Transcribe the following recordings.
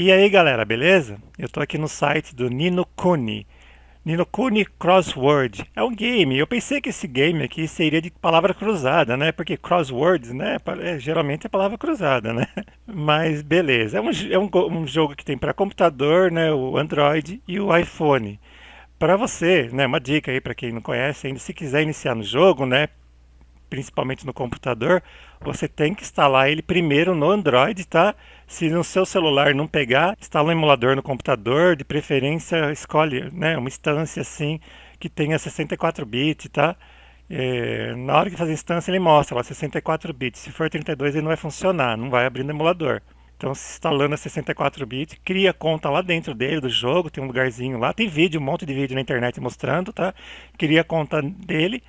E aí galera, beleza? Eu estou aqui no site do Nino Kuni. Nino Kuni Crossword é um game. Eu pensei que esse game aqui seria de palavra cruzada, né? Porque crosswords, né? É, geralmente é palavra cruzada, né? Mas beleza. É um, é um, um jogo que tem para computador, né? O Android e o iPhone. Para você, né? Uma dica aí para quem não conhece ainda, se quiser iniciar no jogo, né? principalmente no computador, você tem que instalar ele primeiro no Android, tá? Se no seu celular não pegar, instala um emulador no computador, de preferência escolhe né, uma instância assim que tenha 64 bits, tá? É, na hora que fazer a instância ele mostra lá 64 bits, se for 32 ele não vai funcionar, não vai abrir no emulador. Então, se instalando a 64 bits, cria conta lá dentro dele, do jogo, tem um lugarzinho lá, tem vídeo, um monte de vídeo na internet mostrando, tá? Cria a conta dele,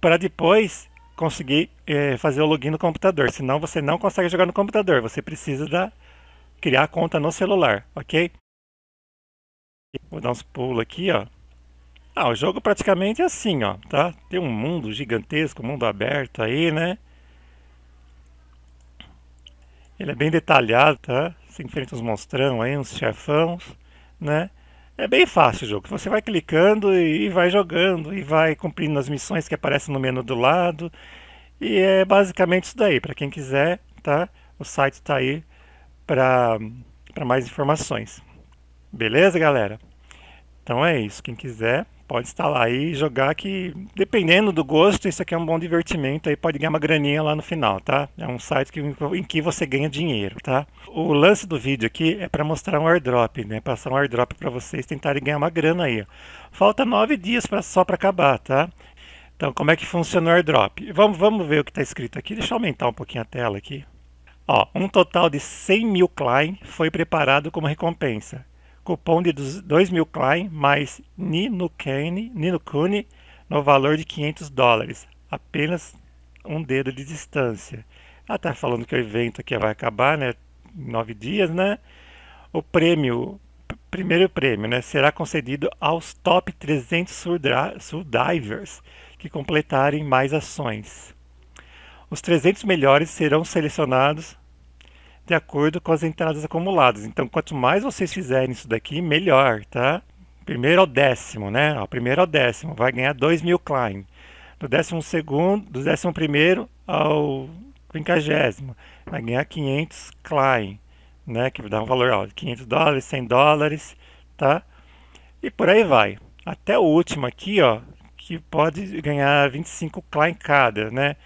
para depois conseguir é, fazer o login no computador. Senão você não consegue jogar no computador. Você precisa da, criar a conta no celular, ok? Vou dar uns pulos aqui, ó. Ah, o jogo praticamente é assim, ó, tá? Tem um mundo gigantesco, mundo aberto aí, né? Ele é bem detalhado, tá? Você enfrenta uns monstrão aí, uns chefões, né? É bem fácil o jogo. Você vai clicando e vai jogando e vai cumprindo as missões que aparecem no menu do lado. E é basicamente isso daí. Para quem quiser, tá? O site está aí para mais informações. Beleza, galera? Então é isso. Quem quiser pode instalar aí e jogar que, dependendo do gosto, isso aqui é um bom divertimento aí, pode ganhar uma graninha lá no final, tá? É um site que, em que você ganha dinheiro, tá? O lance do vídeo aqui é para mostrar um airdrop, né? Passar um airdrop para vocês tentarem ganhar uma grana aí. Falta nove dias para só para acabar, tá? Então, como é que funciona o airdrop? Vamos, vamos ver o que está escrito aqui. Deixa eu aumentar um pouquinho a tela aqui. Ó, um total de 100 mil Klein foi preparado como recompensa cupom de 2.000 Klein mais Ninokune Nino no valor de 500 dólares, apenas um dedo de distância. Ela ah, está falando que o evento aqui vai acabar, né? Em nove dias, né? O prêmio, primeiro prêmio, né? Será concedido aos top 300 surdivers que completarem mais ações. Os 300 melhores serão selecionados de acordo com as entradas acumuladas. Então, quanto mais vocês fizerem isso daqui, melhor, tá? Primeiro ao décimo, né? Ó, primeiro ao décimo, vai ganhar 2 mil climb. Do décimo segundo, do décimo primeiro ao quinquagésimo, vai ganhar 500 climb, né? Que dá um valor, ó, 500 dólares, 100 dólares, tá? E por aí vai. Até o último aqui, ó, que pode ganhar 25 climb cada, né?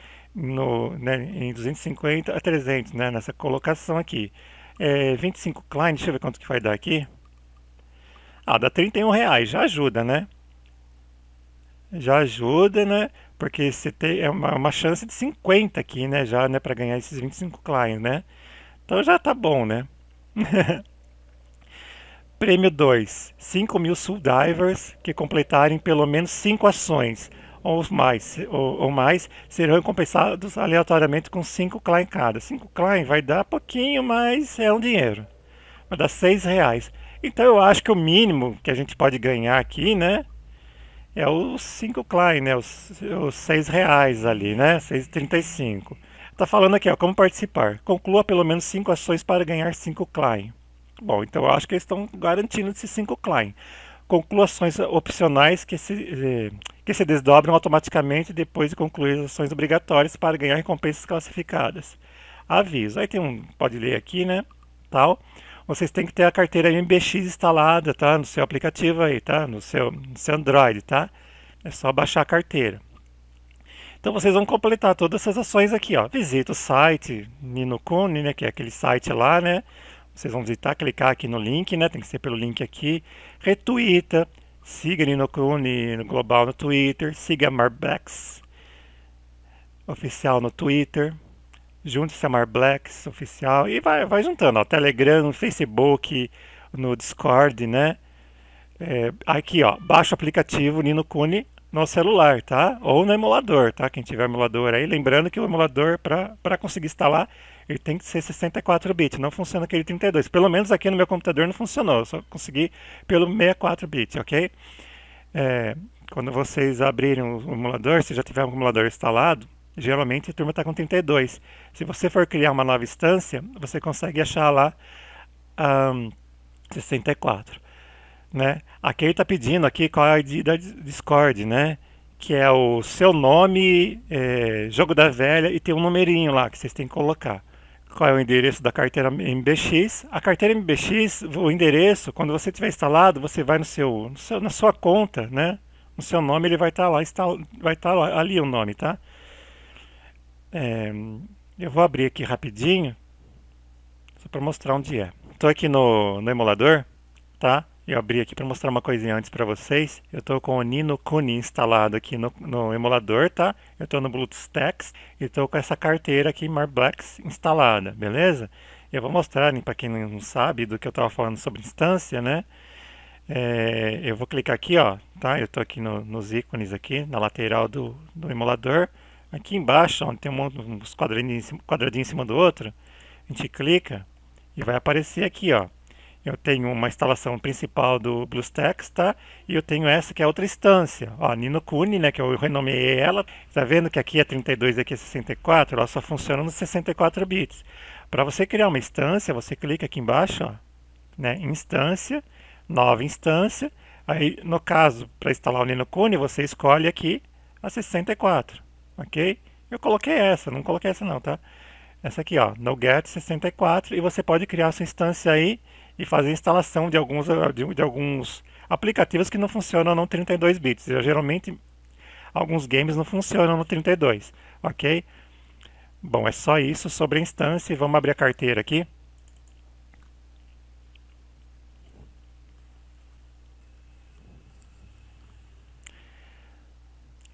no, né, em 250 a 300, né, nessa colocação aqui. É, 25 Klein, deixa eu ver quanto que vai dar aqui. Ah, dá 31 reais, já ajuda, né? Já ajuda, né? Porque você tem é uma, uma chance de 50 aqui, né? Já, né, para ganhar esses 25 Klein, né? Então já tá bom, né? Prêmio 2. 5 mil Soul Divers que completarem pelo menos 5 ações ou mais, ou, ou mais serão compensados aleatoriamente com 5 Klein cada. 5 Klein vai dar pouquinho, mas é um dinheiro. Vai dar 6 reais. Então eu acho que o mínimo que a gente pode ganhar aqui, né? É os 5 Klein, né? Os, seis 6 reais ali, né? 6,35. Tá falando aqui, ó, como participar. Conclua pelo menos 5 ações para ganhar 5 Klein. Bom, então eu acho que eles estão garantindo esses 5 Klein. Concluações opcionais que se, eh, que se desdobram automaticamente depois de concluir as ações obrigatórias para ganhar recompensas classificadas. Aviso. Aí tem um, pode ler aqui, né? Tal. Vocês têm que ter a carteira MBX instalada, tá? No seu aplicativo aí, tá? No seu, no seu Android, tá? É só baixar a carteira. Então vocês vão completar todas essas ações aqui, ó. Visita o site Ninocone, né, que é aquele site lá, né? Vocês vão visitar, clicar aqui no link, né? Tem que ser pelo link aqui. Retuita, Siga Ninocune no Global no Twitter, siga Marblex Oficial no Twitter, junte-se a Marblex Oficial e vai, vai juntando, ó, Telegram, no Facebook, no Discord, né? É, aqui, ó, baixa o aplicativo Ninocune no celular, tá? Ou no emulador, tá? Quem tiver emulador aí, lembrando que o emulador para conseguir instalar, ele tem que ser 64 bits, não funciona aquele 32. Pelo menos aqui no meu computador não funcionou, só consegui pelo 64 bits, ok? É, quando vocês abrirem o emulador, se já tiver um emulador instalado, geralmente a turma está com 32. Se você for criar uma nova instância, você consegue achar lá um, 64 né? Aqui ele está pedindo aqui qual é a ID da Discord, né? Que é o seu nome, é, jogo da velha e tem um numerinho lá que vocês têm que colocar. Qual é o endereço da carteira MBX? A carteira MBX, o endereço, quando você tiver instalado, você vai no seu, no seu na sua conta, né? No seu nome ele vai estar tá lá, está, vai estar tá ali o nome, tá? É, eu vou abrir aqui rapidinho, só para mostrar onde é. Estou aqui no, no emulador, tá? Eu abri aqui para mostrar uma coisinha antes para vocês. Eu estou com o Nino Kuni instalado aqui no, no emulador, tá? Eu estou no Bluetooth Stacks e estou com essa carteira aqui Marblex instalada, beleza? Eu vou mostrar para quem não sabe do que eu estava falando sobre instância, né? É, eu vou clicar aqui, ó, tá? Eu estou aqui no, nos ícones aqui, na lateral do, do emulador. Aqui embaixo, onde tem um, uns quadradinhos quadradinho em cima do outro, a gente clica e vai aparecer aqui, ó, eu tenho uma instalação principal do BlueStacks, tá? E eu tenho essa que é outra instância, ó, Nino Kune, né, que eu renomeei ela. Tá vendo que aqui é 32 e aqui é 64? Ela só funciona nos 64 bits. Para você criar uma instância, você clica aqui embaixo, ó, né, instância, nova instância. Aí, no caso, para instalar o Nino Kune, você escolhe aqui a 64, ok? Eu coloquei essa, não coloquei essa não, tá? Essa aqui, ó, no get 64 e você pode criar sua instância aí e fazer a instalação de alguns, eh, de, de alguns aplicativos que não funcionam no 32 bits. Geralmente, alguns games não funcionam no 32, ok? Bom, é só isso sobre a instância. Vamos abrir a carteira aqui.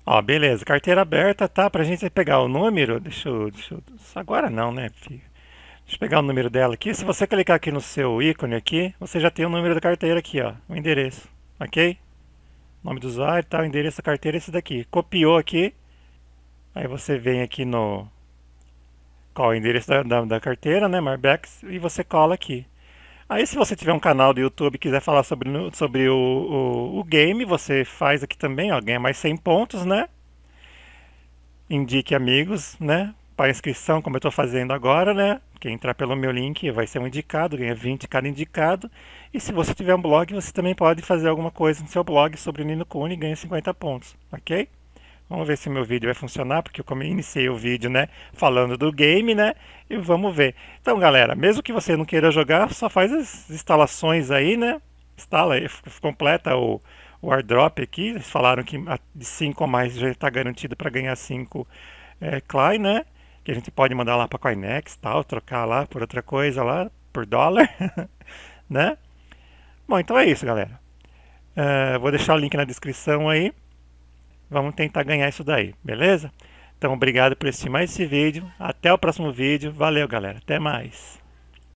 Ó, beleza, carteira aberta, tá? Pra gente pegar o número, deixa eu, deixa eu... Agora não, né, filho? Deixa eu pegar o número dela aqui. Se você clicar aqui no seu ícone aqui, você já tem o número da carteira aqui, ó, o endereço, ok? Nome do usuário, tá, o endereço da carteira é esse daqui. Copiou aqui, aí você vem aqui no... Qual é o endereço da, da, da carteira, né, Marbex, e você cola aqui. Aí se você tiver um canal do YouTube e quiser falar sobre, sobre o, o, o game, você faz aqui também, ó, ganha mais 100 pontos, né? Indique amigos, né? para inscrição, como eu estou fazendo agora, né? Quem entrar pelo meu link vai ser um indicado, ganha 20 cada indicado. E se você tiver um blog, você também pode fazer alguma coisa no seu blog sobre o Nino Kune e ganha 50 pontos, ok? Vamos ver se meu vídeo vai funcionar, porque eu iniciei o vídeo, né, falando do game, né, e vamos ver. Então, galera, mesmo que você não queira jogar, só faz as instalações aí, né, instala, completa o, o airdrop aqui, eles falaram que de 5 a mais já está garantido para ganhar 5 é, Klein, né, que a gente pode mandar lá para Coinex, tal, trocar lá por outra coisa lá, por dólar, né? Bom, então é isso, galera. Uh, vou deixar o link na descrição aí. Vamos tentar ganhar isso daí, beleza? Então, obrigado por assistir mais esse vídeo. Até o próximo vídeo. Valeu, galera. Até mais.